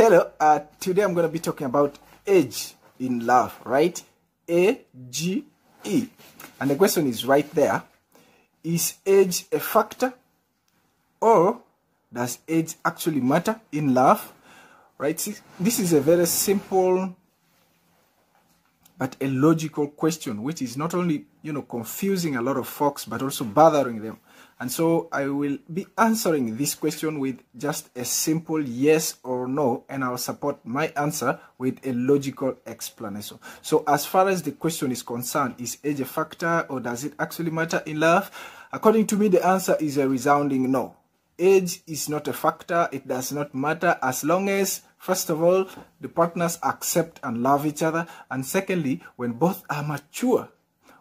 Hello, uh, today I'm going to be talking about age in love, right? A-G-E. And the question is right there. Is age a factor or does age actually matter in love? Right? This is a very simple but a logical question which is not only, you know, confusing a lot of folks but also bothering them. And so I will be answering this question with just a simple yes or no, and I'll support my answer with a logical explanation. So as far as the question is concerned, is age a factor or does it actually matter in love? According to me, the answer is a resounding no. Age is not a factor. It does not matter as long as First of all, the partners accept and love each other. And secondly, when both are mature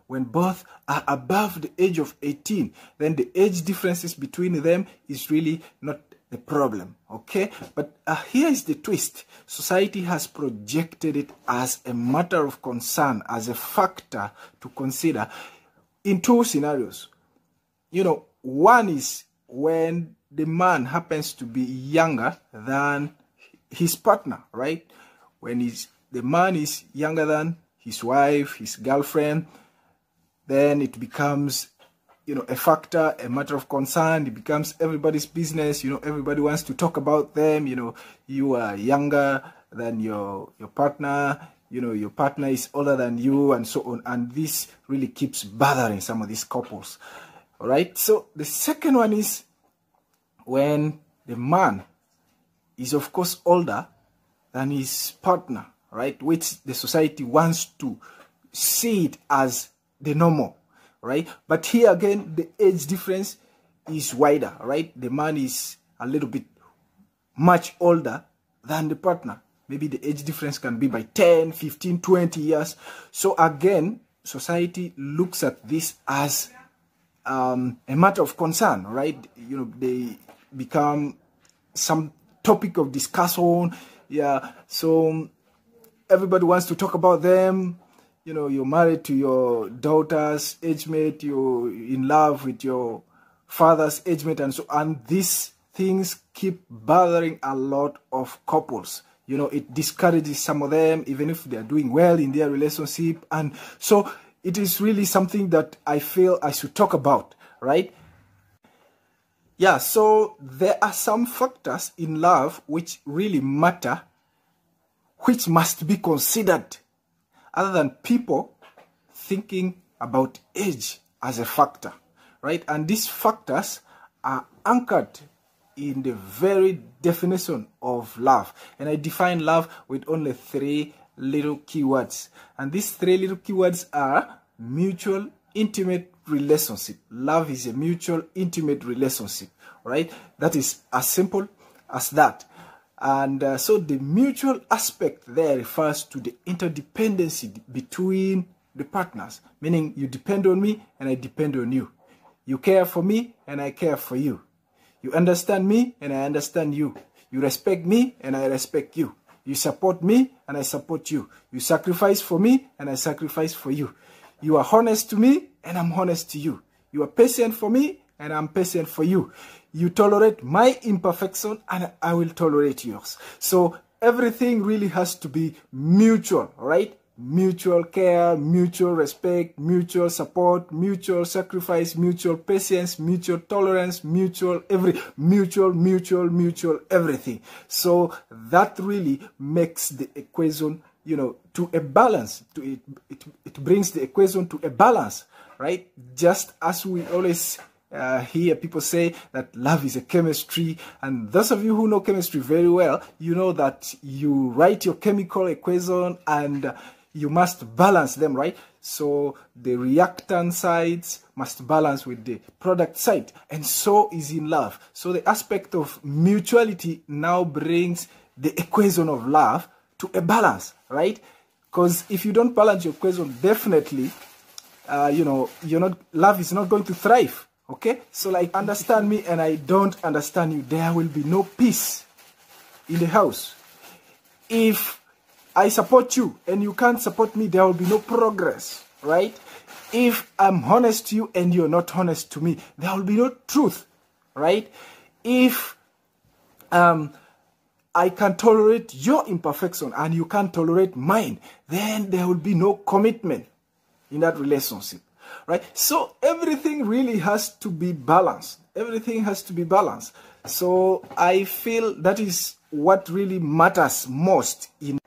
when both are above the age of 18, then the age differences between them is really not the problem. Okay? But uh, here is the twist. Society has projected it as a matter of concern, as a factor to consider in two scenarios. You know, one is when the man happens to be younger than his partner, right? When he's, the man is younger than his wife, his girlfriend, then it becomes you know a factor a matter of concern it becomes everybody's business you know everybody wants to talk about them you know you are younger than your your partner you know your partner is older than you and so on and this really keeps bothering some of these couples all right so the second one is when the man is of course older than his partner right which the society wants to see it as the normal, right? But here again, the age difference is wider, right? The man is a little bit much older than the partner. Maybe the age difference can be by 10, 15, 20 years. So again, society looks at this as um, a matter of concern, right? You know, they become some topic of discussion. Yeah, so everybody wants to talk about them you know you're married to your daughter's age mate you're in love with your father's age mate and so and these things keep bothering a lot of couples you know it discourages some of them even if they are doing well in their relationship and so it is really something that i feel i should talk about right yeah so there are some factors in love which really matter which must be considered other than people thinking about age as a factor, right? And these factors are anchored in the very definition of love. And I define love with only three little keywords. And these three little keywords are mutual, intimate relationship. Love is a mutual, intimate relationship, right? That is as simple as that. And uh, so the mutual aspect there refers to the interdependency between the partners, meaning you depend on me and I depend on you. You care for me and I care for you. You understand me and I understand you. You respect me and I respect you. You support me and I support you. You sacrifice for me and I sacrifice for you. You are honest to me and I'm honest to you. You are patient for me and I'm patient for you. You tolerate my imperfection and I will tolerate yours. So everything really has to be mutual, right? Mutual care, mutual respect, mutual support, mutual sacrifice, mutual patience, mutual tolerance, mutual every, mutual, mutual, mutual everything. So that really makes the equation, you know, to a balance. To it, it, it brings the equation to a balance, right? Just as we always uh, here people say that love is a chemistry and those of you who know chemistry very well you know that you write your chemical equation and you must balance them right so the reactant sides must balance with the product side and so is in love so the aspect of mutuality now brings the equation of love to a balance right because if you don't balance your equation definitely uh, you know you're not love is not going to thrive Okay? So, like, understand me and I don't understand you. There will be no peace in the house. If I support you and you can't support me, there will be no progress, right? If I'm honest to you and you're not honest to me, there will be no truth, right? If um, I can tolerate your imperfection and you can't tolerate mine, then there will be no commitment in that relationship right? So everything really has to be balanced. Everything has to be balanced. So I feel that is what really matters most. In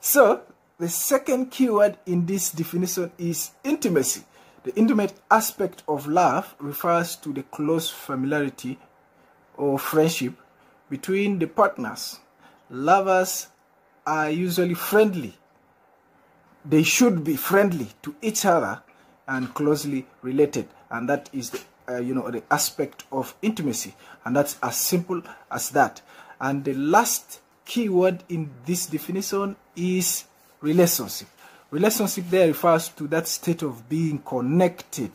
so the second keyword in this definition is intimacy. The intimate aspect of love refers to the close familiarity or friendship between the partners. Lovers are usually friendly. They should be friendly to each other and closely related and that is the uh, you know the aspect of intimacy and that's as simple as that and the last key word in this definition is relationship relationship there refers to that state of being connected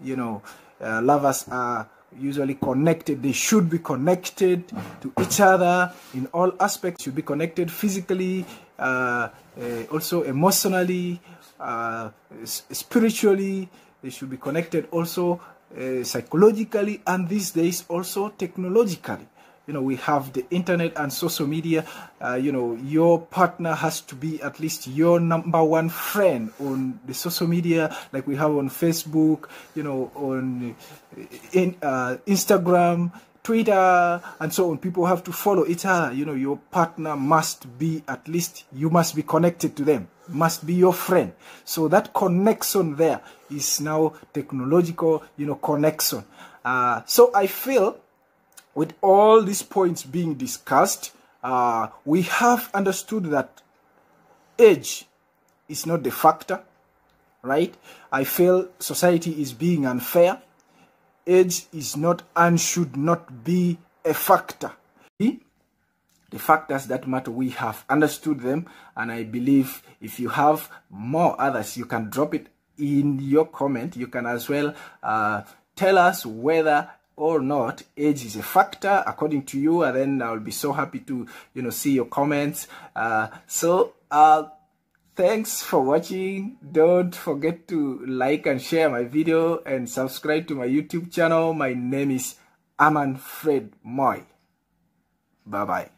you know uh, lovers are usually connected they should be connected to each other in all aspects should be connected physically uh, uh, also emotionally, uh, spiritually, they should be connected also uh, psychologically and these days also technologically you know we have the internet and social media uh, you know your partner has to be at least your number one friend on the social media like we have on facebook you know on in, uh, instagram Twitter and so on. People have to follow each other. You know, your partner must be at least you must be connected to them, must be your friend. So that connection there is now technological, you know, connection. Uh, so I feel with all these points being discussed, uh, we have understood that age is not the factor, right? I feel society is being unfair age is not and should not be a factor. The factors that matter, we have understood them, and I believe if you have more others, you can drop it in your comment. You can as well uh, tell us whether or not age is a factor according to you, and then I'll be so happy to you know see your comments. Uh, so. Uh, Thanks for watching. Don't forget to like and share my video and subscribe to my YouTube channel. My name is Aman Fred Moy. Bye-bye.